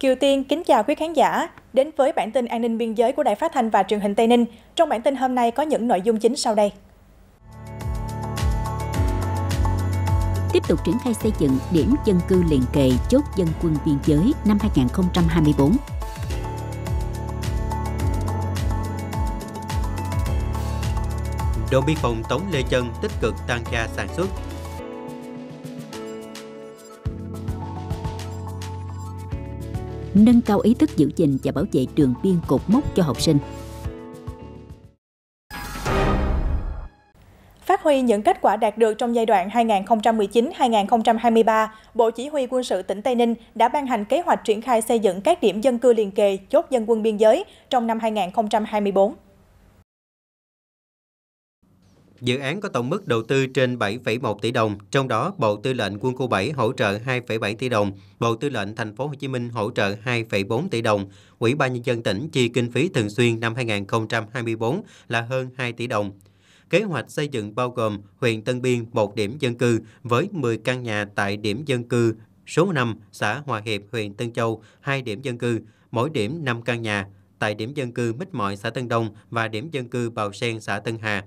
Kiều Tiên kính chào quý khán giả đến với bản tin an ninh biên giới của Đài Phát thanh và Truyền hình Tây Ninh. Trong bản tin hôm nay có những nội dung chính sau đây. Tiếp tục triển khai xây dựng điểm dân cư liền kề chốt dân quân biên giới năm 2024. Đồn biên phòng Tống Lê Chân tích cực tăng ca sản xuất, nâng cao ý thức giữ gìn và bảo vệ đường biên cột mốc cho học sinh. Phát huy những kết quả đạt được trong giai đoạn 2019-2023, Bộ Chỉ huy quân sự tỉnh Tây Ninh đã ban hành kế hoạch triển khai xây dựng các điểm dân cư liền kề, chốt dân quân biên giới trong năm 2024. Dự án có tổng mức đầu tư trên 7,1 tỷ đồng, trong đó Bộ Tư lệnh Quân khu 7 hỗ trợ 2,7 tỷ đồng, Bộ Tư lệnh Thành phố Hồ Chí Minh hỗ trợ 2,4 tỷ đồng, Ủy ban nhân dân tỉnh chi kinh phí thường xuyên năm 2024 là hơn 2 tỷ đồng. Kế hoạch xây dựng bao gồm huyện Tân Biên một điểm dân cư với 10 căn nhà tại điểm dân cư số 5 xã Hòa Hiệp, huyện Tân Châu, hai điểm dân cư, mỗi điểm 5 căn nhà tại điểm dân cư Mít Mọi, xã Tân Đông và điểm dân cư Bào Sen, xã Tân Hà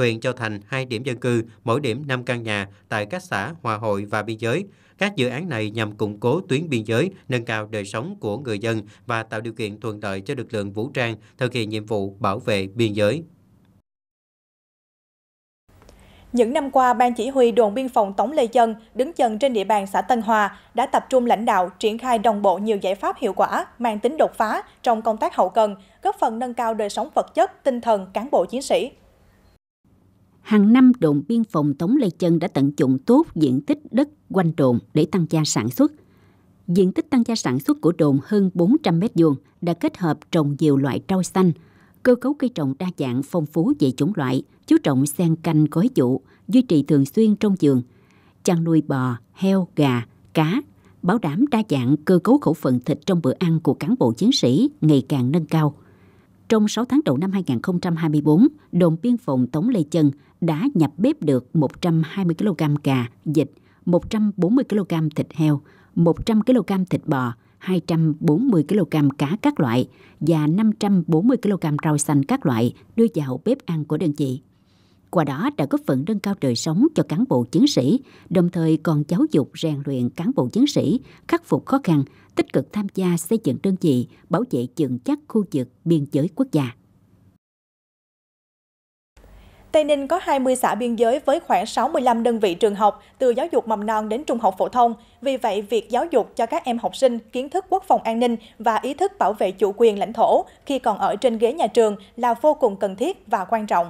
huyện cho thành hai điểm dân cư, mỗi điểm 5 căn nhà tại các xã Hòa Hội và biên giới. Các dự án này nhằm củng cố tuyến biên giới, nâng cao đời sống của người dân và tạo điều kiện thuận lợi cho lực lượng vũ trang thực hiện nhiệm vụ bảo vệ biên giới. Những năm qua, Ban chỉ huy đồn biên phòng Tống Lê Chân đứng chân trên địa bàn xã Tân Hòa đã tập trung lãnh đạo triển khai đồng bộ nhiều giải pháp hiệu quả, mang tính đột phá trong công tác hậu cần, góp phần nâng cao đời sống vật chất, tinh thần cán bộ chiến sĩ hàng năm đồn biên phòng Tống Lê Chân đã tận dụng tốt diện tích đất quanh đồn để tăng gia sản xuất. Diện tích tăng gia sản xuất của đồn hơn 400 mét vuông đã kết hợp trồng nhiều loại rau xanh, cơ cấu cây trồng đa dạng phong phú về chủng loại, chú trọng xen canh gói vụ, duy trì thường xuyên trong giường, chăn nuôi bò, heo, gà, cá, bảo đảm đa dạng cơ cấu khẩu phần thịt trong bữa ăn của cán bộ chiến sĩ ngày càng nâng cao – trong 6 tháng đầu năm 2024, đồn biên phòng Tống Lê Chân đã nhập bếp được 120 kg cà, dịch, 140 kg thịt heo, 100 kg thịt bò, 240 kg cá các loại và 540 kg rau xanh các loại đưa vào bếp ăn của đơn vị qua đó đã góp phần nâng cao đời sống cho cán bộ chiến sĩ, đồng thời còn giáo dục rèn luyện cán bộ chiến sĩ khắc phục khó khăn, tích cực tham gia xây dựng đơn vị, bảo vệ vững chắc khu vực biên giới quốc gia. Tây Ninh có 20 xã biên giới với khoảng 65 đơn vị trường học từ giáo dục mầm non đến trung học phổ thông. Vì vậy, việc giáo dục cho các em học sinh kiến thức quốc phòng an ninh và ý thức bảo vệ chủ quyền lãnh thổ khi còn ở trên ghế nhà trường là vô cùng cần thiết và quan trọng.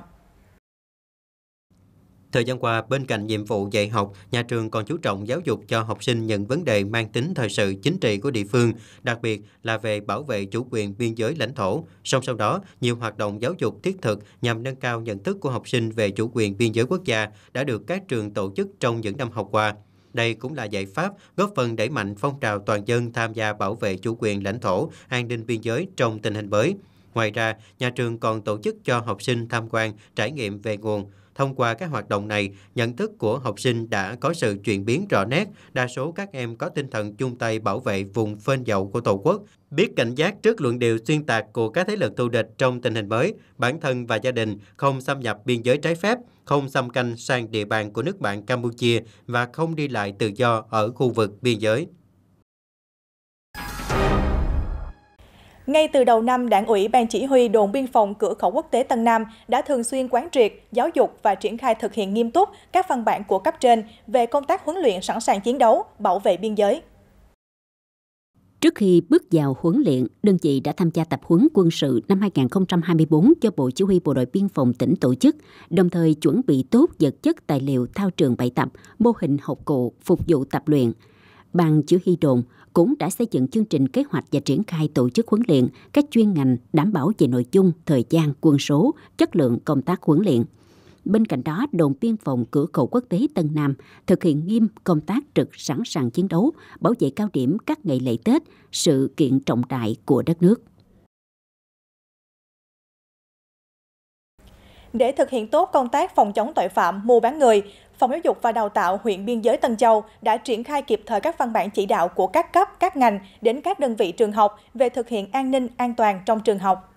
Thời gian qua, bên cạnh nhiệm vụ dạy học, nhà trường còn chú trọng giáo dục cho học sinh những vấn đề mang tính thời sự chính trị của địa phương, đặc biệt là về bảo vệ chủ quyền biên giới lãnh thổ. Song song đó, nhiều hoạt động giáo dục thiết thực nhằm nâng cao nhận thức của học sinh về chủ quyền biên giới quốc gia đã được các trường tổ chức trong những năm học qua. Đây cũng là giải pháp góp phần đẩy mạnh phong trào toàn dân tham gia bảo vệ chủ quyền lãnh thổ, an ninh biên giới trong tình hình mới. Ngoài ra, nhà trường còn tổ chức cho học sinh tham quan, trải nghiệm về nguồn, Thông qua các hoạt động này, nhận thức của học sinh đã có sự chuyển biến rõ nét, đa số các em có tinh thần chung tay bảo vệ vùng phên dậu của Tổ quốc, biết cảnh giác trước luận điều xuyên tạc của các thế lực thù địch trong tình hình mới, bản thân và gia đình không xâm nhập biên giới trái phép, không xâm canh sang địa bàn của nước bạn Campuchia và không đi lại tự do ở khu vực biên giới. Ngay từ đầu năm, Đảng ủy Ban Chỉ huy Đồn Biên phòng Cửa khẩu Quốc tế Tân Nam đã thường xuyên quán triệt, giáo dục và triển khai thực hiện nghiêm túc các văn bản của cấp trên về công tác huấn luyện sẵn sàng chiến đấu, bảo vệ biên giới. Trước khi bước vào huấn luyện, đơn vị đã tham gia tập huấn quân sự năm 2024 do Bộ Chỉ huy Bộ đội Biên phòng tỉnh tổ chức, đồng thời chuẩn bị tốt vật chất tài liệu thao trường bài tập, mô hình học cụ, phục vụ tập luyện. Ban Chỉ huy đồn, cũng đã xây dựng chương trình kế hoạch và triển khai tổ chức huấn luyện các chuyên ngành đảm bảo về nội dung, thời gian, quân số, chất lượng công tác huấn luyện. Bên cạnh đó, đồn biên phòng cửa khẩu quốc tế Tân Nam thực hiện nghiêm công tác trực sẵn sàng chiến đấu, bảo vệ cao điểm các ngày lễ Tết, sự kiện trọng đại của đất nước. Để thực hiện tốt công tác phòng chống tội phạm mua bán người, Phòng Giáo dục và Đào tạo huyện biên giới Tân Châu đã triển khai kịp thời các văn bản chỉ đạo của các cấp, các ngành đến các đơn vị trường học về thực hiện an ninh an toàn trong trường học.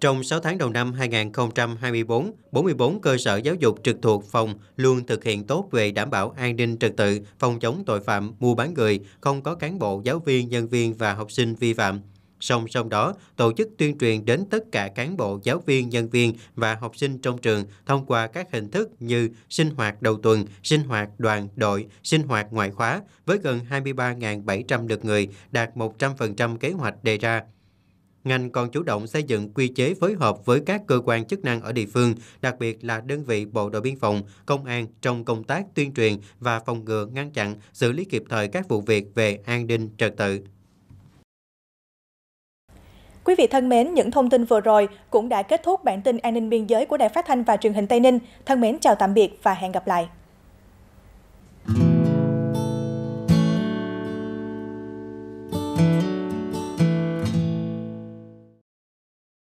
Trong 6 tháng đầu năm 2024, 44 cơ sở giáo dục trực thuộc phòng luôn thực hiện tốt về đảm bảo an ninh trật tự, phòng chống tội phạm, mua bán người, không có cán bộ, giáo viên, nhân viên và học sinh vi phạm. Song song đó, tổ chức tuyên truyền đến tất cả cán bộ, giáo viên, nhân viên và học sinh trong trường thông qua các hình thức như sinh hoạt đầu tuần, sinh hoạt đoàn, đội, sinh hoạt ngoại khóa với gần 23.700 lượt người, đạt 100% kế hoạch đề ra ngành còn chủ động xây dựng quy chế phối hợp với các cơ quan chức năng ở địa phương, đặc biệt là đơn vị Bộ đội Biên phòng, Công an trong công tác tuyên truyền và phòng ngừa ngăn chặn, xử lý kịp thời các vụ việc về an ninh trật tự. Quý vị thân mến, những thông tin vừa rồi cũng đã kết thúc bản tin an ninh biên giới của Đài Phát thanh và Truyền hình Tây Ninh. Thân mến chào tạm biệt và hẹn gặp lại.